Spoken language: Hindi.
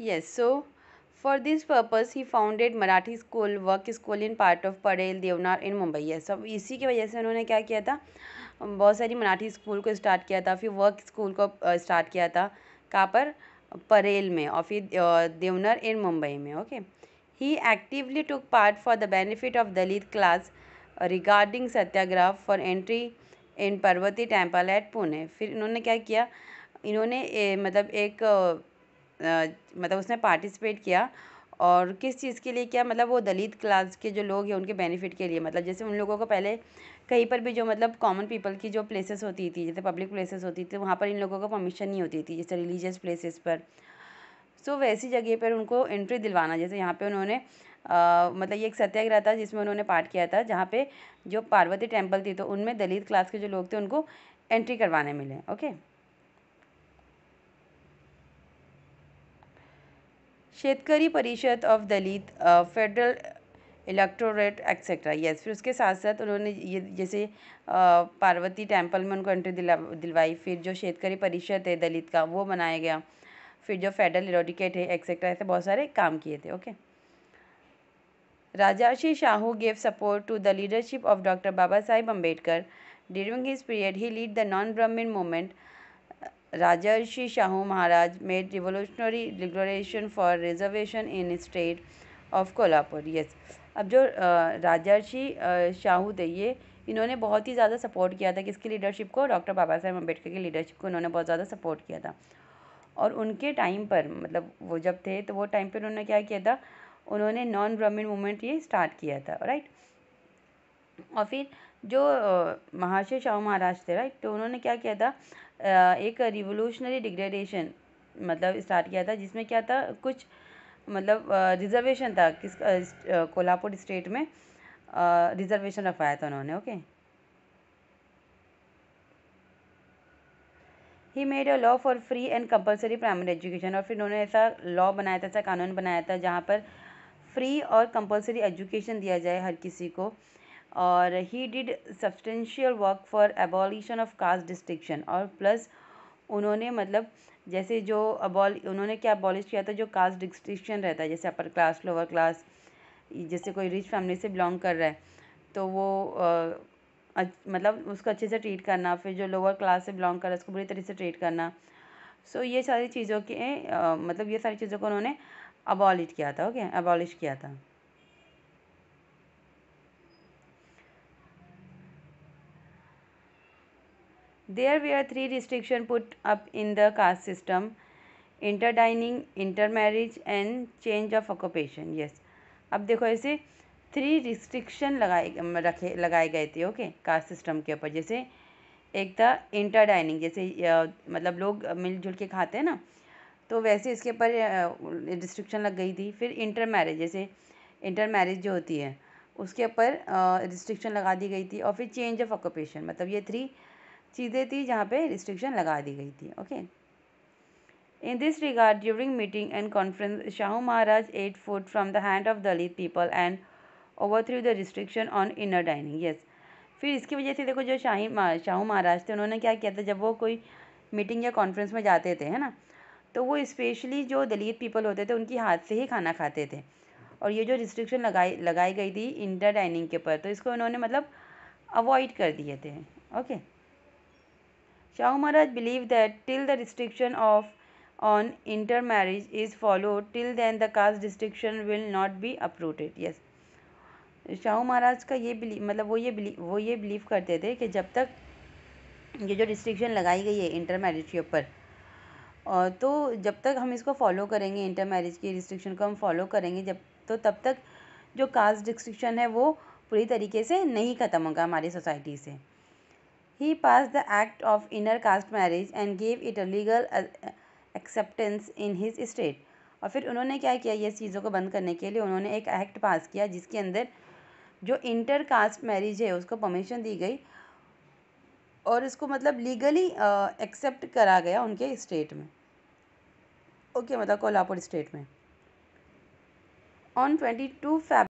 Yes, so for this purpose he founded Marathi School Work School in part of Parel Deonar in Mumbai. Yes, अब इसी की वजह से उन्होंने क्या किया था बहुत सारी मराठी स्कूल को स्टार्ट किया था फिर वर्क स्कूल को स्टार्ट किया था कहाँ पर परेल में और फिर देवनर इन मुंबई में okay he actively took part for the benefit of Dalit class regarding satyagraha for entry in Parvati temple at Pune फिर इन्होंने क्या किया इन्होंने ए, मतलब एक मतलब उसने पार्टिसिपेट किया और किस चीज़ के लिए किया मतलब वो दलित क्लास के जो लोग हैं उनके बेनिफिट के लिए मतलब जैसे उन लोगों को पहले कहीं पर भी जो मतलब कॉमन पीपल की जो प्लेसेस होती थी जैसे पब्लिक प्लेसेस होती थी वहाँ पर इन लोगों को परमिशन नहीं होती थी जैसे रिलीजियस प्लेसेस पर सो so, वैसी जगह पर उनको एंट्री दिलवाना जैसे यहाँ पे उन्होंने आ, मतलब ये एक सत्याग्रह था जिसमें उन्होंने पार्ट किया था जहाँ पे जो पार्वती टेम्पल थी तो उनमें दलित क्लास के जो लोग थे उनको एंट्री करवाने मिले okay Shetkari Parishad of Dalit federal electorate etcetera yes फिर उसके साथ साथ उन्होंने ये जैसे पार्वती टेम्पल में उनको एंट्री दिला दिलवाई फिर जो शेतकरी परिषद है दलित का वो बनाया गया फिर जो फेडरल इरोडिकेट है एक्सेट्रा ऐसे बहुत सारे काम किए थे okay Rajarshi Shahu gave support to the leadership of doctor Baba Saheb Ambedkar during his period he lead the non brahmin movement Rajarshi Shahu Maharaj made revolutionary declaration for reservation in state of Kolhapur. Yes. अब जो राजर्षि शाहू थे ये इन्होंने बहुत ही ज़्यादा सपोर्ट किया था किसकी लीडरशिप को डॉक्टर बाबा साहेब अम्बेडकर की लीडरशिप को इन्होंने बहुत ज़्यादा सपोर्ट किया था और उनके टाइम पर मतलब वो जब थे तो वो टाइम पर उन्होंने क्या किया था उन्होंने नॉन ब्राह्मण मूवमेंट ये स्टार्ट किया था राइट और फिर जो महाशय शाहू महाराज थे राइट तो उन्होंने क्या किया था एक रिवोल्यूशनरी डिग्रेडेशन मतलब स्टार्ट किया था जिसमें क्या था कुछ मतलब रिजर्वेशन था किस कोल्हापुर स्टेट में रिजर्वेशन रखवाया था उन्होंने okay he made a law for free and compulsory primary education और फिर उन्होंने ऐसा लॉ बनाया था ऐसा कानून बनाया था जहाँ पर फ्री और कंपलसरी एजुकेशन दिया जाए हर किसी को और he did substantial work for abolition of caste distinction और प्लस उन्होंने मतलब जैसे जो अबॉल उन्होंने क्या अबॉलिश किया था जो कास्ट डिस्टिक्शन रहता है जैसे अपर क्लास लोअर क्लास जैसे कोई रिच फैमिली से बिलोंग कर रहा है तो वो आ, मतलब उसको अच्छे से ट्रीट करना फिर जो लोअर क्लास से बिलोंग कर रहा है उसको बुरी तरह से ट्रीट करना सो ये सारी चीज़ों के आ, मतलब ये सारी चीज़ों को उन्होंने अबॉलिश किया था ओके अबॉलिश किया था There were three restriction put up in the caste system interdining, intermarriage and change of occupation. Yes. अब देखो ऐसे थ्री रिस्ट्रिक्शन लगाए रखे लगाए गए थे ओके कास्ट सिस्टम के ऊपर जैसे एक था इंटर डाइनिंग जैसे मतलब लोग मिलजुल के खाते हैं ना तो वैसे इसके ऊपर रिस्ट्रिक्शन लग गई थी फिर इंटर मैरिज जैसे इंटर मैरिज जो होती है उसके ऊपर रिस्ट्रिक्शन लगा दी गई थी और फिर चेंज ऑफ ऑक्यूपेशन मतलब ये थ्री चीज़ें थी जहाँ पे रिस्ट्रिक्शन लगा दी गई थी okay in this regard during meeting and conference Shahu Maharaj ate food from the hand of Dalit people and overthrew the restriction on inner dining yes फिर इसकी वजह से देखो जो शाही शाहू महाराज थे उन्होंने क्या किया था जब वो कोई मीटिंग या कॉन्फ्रेंस में जाते थे है ना तो वो स्पेशली जो दलित पीपल होते थे उनकी हाथ से ही खाना खाते थे और ये जो रिस्ट्रिक्शन लगाई लगाई गई थी इंटर डाइनिंग के ऊपर तो इसको उन्होंने मतलब अवॉइड कर दिए थे okay Maharaj believe that till the restriction of on inter marriage is followed, till then the caste distinction will not be uprooted. Yes Shahu Maharaj का ये बिलीव मतलब वो ये बिलीव वो ये बिलीव करते थे कि जब तक ये जो रिस्ट्रिक्शन लगाई गई है इंटर मैरिज के ऊपर तो जब तक हम इसको फॉलो करेंगे इंटर मैरिज की रिस्ट्रिक्शन को हम फॉलो करेंगे जब तो तब तक जो कास्ट रिस्ट्रिक्शन है वो पूरी तरीके से नहीं ख़त्म होगा हमारी सोसाइटी से He passed the Act of inner Caste Marriage and gave it a legal uh, acceptance in his state. और फिर उन्होंने क्या किया ये चीज़ों को बंद करने के लिए उन्होंने एक एक्ट पास किया जिसके अंदर जो इंटर कास्ट मैरिज है उसको परमिशन दी गई और इसको मतलब लीगली एक्सेप्ट uh, करा गया उनके स्टेट में ओके okay, मतलब कोल्हापुर स्टेट में ऑन ट्वेंटी टू